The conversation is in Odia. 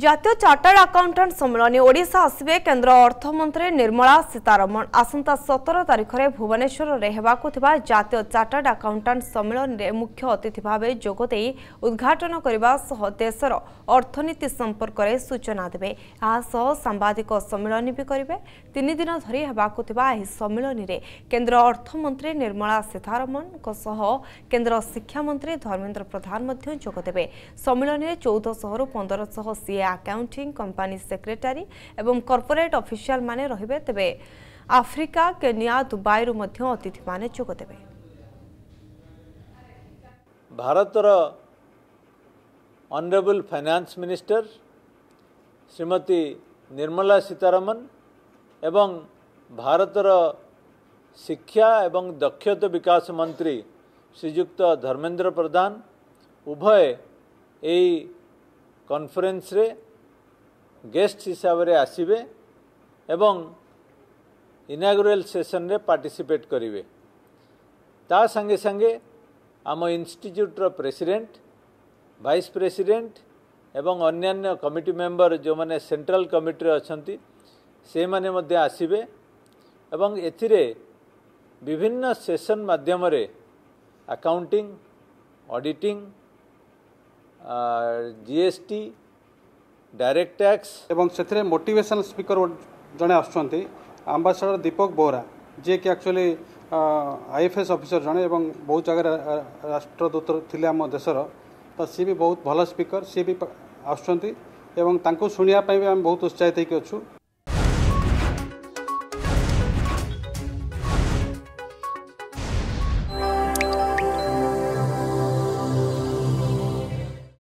ଜାତୀୟ ଚାର୍ଟାର୍ଡ ଆକାଉଣ୍ଟାଣ୍ଟ ସମ୍ମିଳନୀ ଓଡ଼ିଶା ଆସିବେ କେନ୍ଦ୍ର ଅର୍ଥମନ୍ତ୍ରୀ ନିର୍ମଳା ସୀତାରମଣ ଆସନ୍ତା ସତର ତାରିଖରେ ଭୁବନେଶ୍ୱରରେ ହେବାକୁ ଥିବା ଜାତୀୟ ଚାର୍ଟାର୍ଡ ଆକାଉଣ୍ଟାଣ୍ଟ ସମ୍ମିଳନୀରେ ମୁଖ୍ୟ ଅତିଥି ଭାବେ ଯୋଗଦେଇ ଉଦ୍ଘାଟନ କରିବା ସହ ଦେଶର ଅର୍ଥନୀତି ସମ୍ପର୍କରେ ସୂଚନା ଦେବେ ଏହାସହ ସାମ୍ବାଦିକ ସମ୍ମିଳନୀ ବି କରିବେ ତିନିଦିନ ଧରି ହେବାକୁ ଥିବା ଏହି ସମ୍ମିଳନୀରେ କେନ୍ଦ୍ର ଅର୍ଥମନ୍ତ୍ରୀ ନିର୍ମଳା ସୀତାରମଣଙ୍କ ସହ କେନ୍ଦ୍ର ଶିକ୍ଷାମନ୍ତ୍ରୀ ଧର୍ମେନ୍ଦ୍ର ପ୍ରଧାନ ମଧ୍ୟ ଯୋଗଦେବେ ସମ୍ମିଳନୀରେ ଚଉଦଶହରୁ ପନ୍ଦରଶହ ସିଏ আকাউন্টিং কোম্পানি সেক্রেটারি এবং কর্পোরেট অফিসিয়াল মানে রহবে তবে আফ্রিকা কেনিয়া দুবাইরু মধ্য অতিথি মানে যোগ দেবে ভারতর honourable finance minister Shrimati Nirmala Sitharaman এবং ଭାରତର শিক্ষা এবং দক্ষতা বিকাশ মন্ত্রী শ্রীযুক্ত ধর্মেন্দ্র প্রধান উভয় এই କନଫରେନ୍ସରେ ଗେଷ୍ଟ ହିସାବରେ ଆସିବେ ଏବଂ ଇନାଗୁରାଲ ସେସନରେ ପାର୍ଟିସିପେଟ୍ କରିବେ ତା ସାଙ୍ଗେ ସାଙ୍ଗେ ଆମ ଇନଷ୍ଟିଚ୍ୟୁଟ୍ର ପ୍ରେସିଡେଣ୍ଟ ଭାଇସ୍ ପ୍ରେସିଡେଣ୍ଟ ଏବଂ ଅନ୍ୟାନ୍ୟ କମିଟି ମେମ୍ବର ଯେଉଁମାନେ ସେଣ୍ଟ୍ରାଲ କମିଟିରେ ଅଛନ୍ତି ସେମାନେ ମଧ୍ୟ ଆସିବେ ଏବଂ ଏଥିରେ ବିଭିନ୍ନ ସେସନ୍ ମାଧ୍ୟମରେ accounting auditing GST direct tax ଏବଂ ସେଥିରେ ମୋଟିଭେସନ୍ ସ୍ପିକର ଜଣେ ଆସୁଛନ୍ତି ଆମ୍ବାସଡ଼ର ଦୀପକ ବୋରା ଯିଏକି ଆକ୍ଚୁଆଲି ଆଇଏଫ୍ଏସ୍ ଅଫିସର ଜଣେ ଏବଂ ବହୁତ ଜାଗାରେ ରାଷ୍ଟ୍ରଦୂତ ଥିଲେ ଆମ ଦେଶର ତ ସିଏ ବି ବହୁତ ଭଲ ସ୍ପିକର ସିଏ ବି ଆସୁଛନ୍ତି ଏବଂ ତାଙ୍କୁ ଶୁଣିବା ପାଇଁ ବି ଆମେ ବହୁତ ଉତ୍ସାହିତ ହେଇକି ଅଛୁ